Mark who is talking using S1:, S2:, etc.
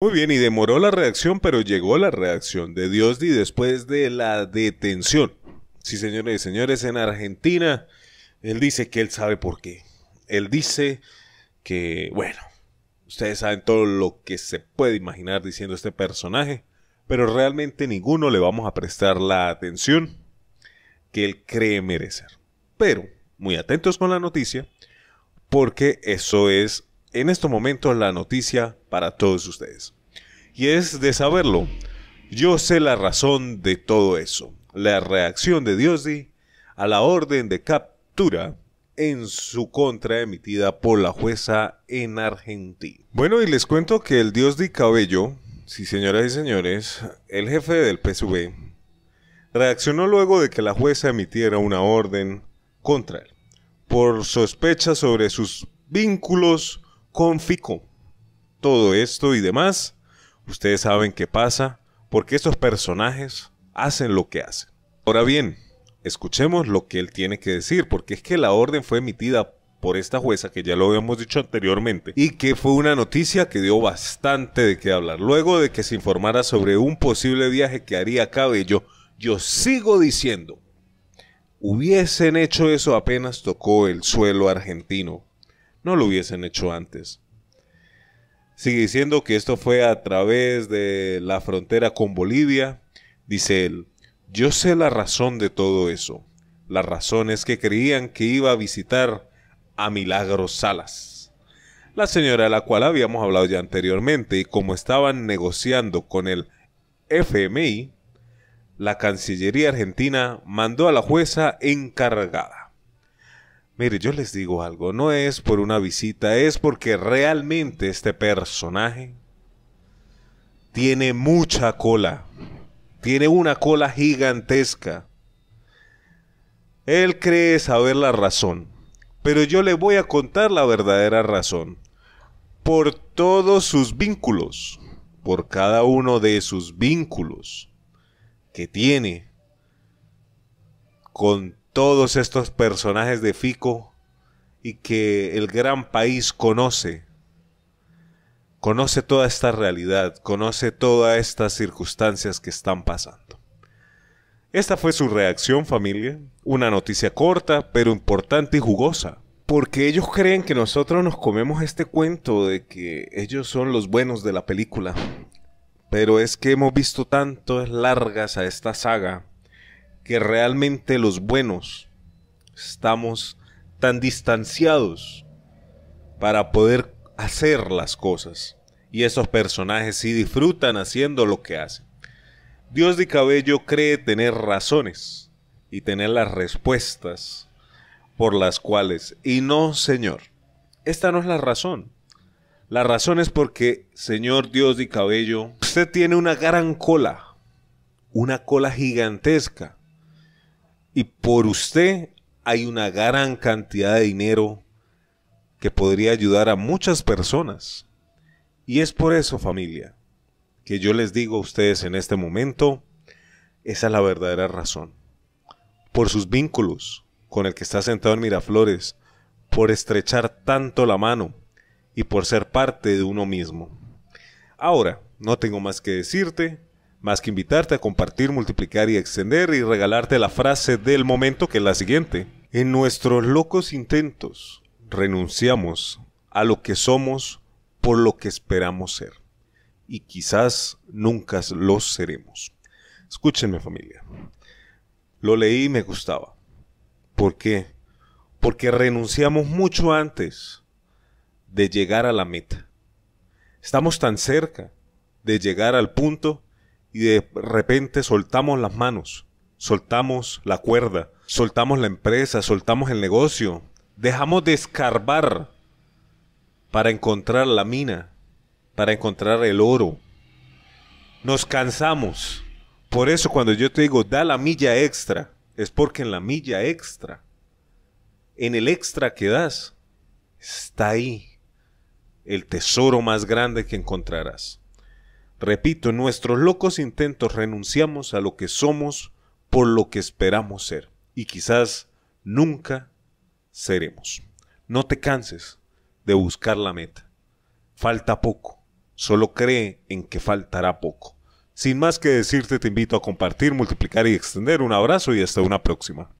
S1: Muy bien, y demoró la reacción, pero llegó la reacción de Diosdi después de la detención. Sí, señores y señores, en Argentina, él dice que él sabe por qué. Él dice que, bueno, ustedes saben todo lo que se puede imaginar diciendo este personaje, pero realmente ninguno le vamos a prestar la atención que él cree merecer. Pero, muy atentos con la noticia, porque eso es en estos momentos la noticia para todos ustedes. Y es de saberlo. Yo sé la razón de todo eso. La reacción de Diosdi a la orden de captura en su contra emitida por la jueza en Argentina. Bueno, y les cuento que el Diosdi Cabello, sí señoras y señores, el jefe del PSV, reaccionó luego de que la jueza emitiera una orden contra él por sospecha sobre sus vínculos Confico Todo esto y demás, ustedes saben qué pasa, porque estos personajes hacen lo que hacen. Ahora bien, escuchemos lo que él tiene que decir, porque es que la orden fue emitida por esta jueza, que ya lo habíamos dicho anteriormente, y que fue una noticia que dio bastante de qué hablar. Luego de que se informara sobre un posible viaje que haría Cabello, yo sigo diciendo, hubiesen hecho eso apenas tocó el suelo argentino no lo hubiesen hecho antes. Sigue diciendo que esto fue a través de la frontera con Bolivia. Dice él, yo sé la razón de todo eso. La razón es que creían que iba a visitar a Milagro Salas, la señora de la cual habíamos hablado ya anteriormente, y como estaban negociando con el FMI, la Cancillería argentina mandó a la jueza encargada Mire, yo les digo algo, no es por una visita, es porque realmente este personaje tiene mucha cola. Tiene una cola gigantesca. Él cree saber la razón, pero yo le voy a contar la verdadera razón. Por todos sus vínculos, por cada uno de sus vínculos que tiene con todos estos personajes de Fico y que el gran país conoce, conoce toda esta realidad, conoce todas estas circunstancias que están pasando. Esta fue su reacción familia, una noticia corta pero importante y jugosa, porque ellos creen que nosotros nos comemos este cuento de que ellos son los buenos de la película, pero es que hemos visto tantas largas a esta saga que realmente los buenos estamos tan distanciados para poder hacer las cosas. Y esos personajes sí disfrutan haciendo lo que hacen. Dios de Cabello cree tener razones y tener las respuestas por las cuales. Y no, Señor, esta no es la razón. La razón es porque, Señor Dios de Cabello, usted tiene una gran cola, una cola gigantesca y por usted hay una gran cantidad de dinero que podría ayudar a muchas personas. Y es por eso, familia, que yo les digo a ustedes en este momento, esa es la verdadera razón. Por sus vínculos con el que está sentado en Miraflores, por estrechar tanto la mano y por ser parte de uno mismo. Ahora, no tengo más que decirte, más que invitarte a compartir, multiplicar y extender y regalarte la frase del momento que es la siguiente. En nuestros locos intentos renunciamos a lo que somos por lo que esperamos ser. Y quizás nunca lo seremos. Escúchenme familia. Lo leí y me gustaba. ¿Por qué? Porque renunciamos mucho antes de llegar a la meta. Estamos tan cerca de llegar al punto y de repente soltamos las manos, soltamos la cuerda, soltamos la empresa, soltamos el negocio, dejamos de escarbar para encontrar la mina, para encontrar el oro. Nos cansamos. Por eso cuando yo te digo, da la milla extra, es porque en la milla extra, en el extra que das, está ahí el tesoro más grande que encontrarás. Repito, en nuestros locos intentos renunciamos a lo que somos por lo que esperamos ser y quizás nunca seremos. No te canses de buscar la meta. Falta poco, solo cree en que faltará poco. Sin más que decirte, te invito a compartir, multiplicar y extender. Un abrazo y hasta una próxima.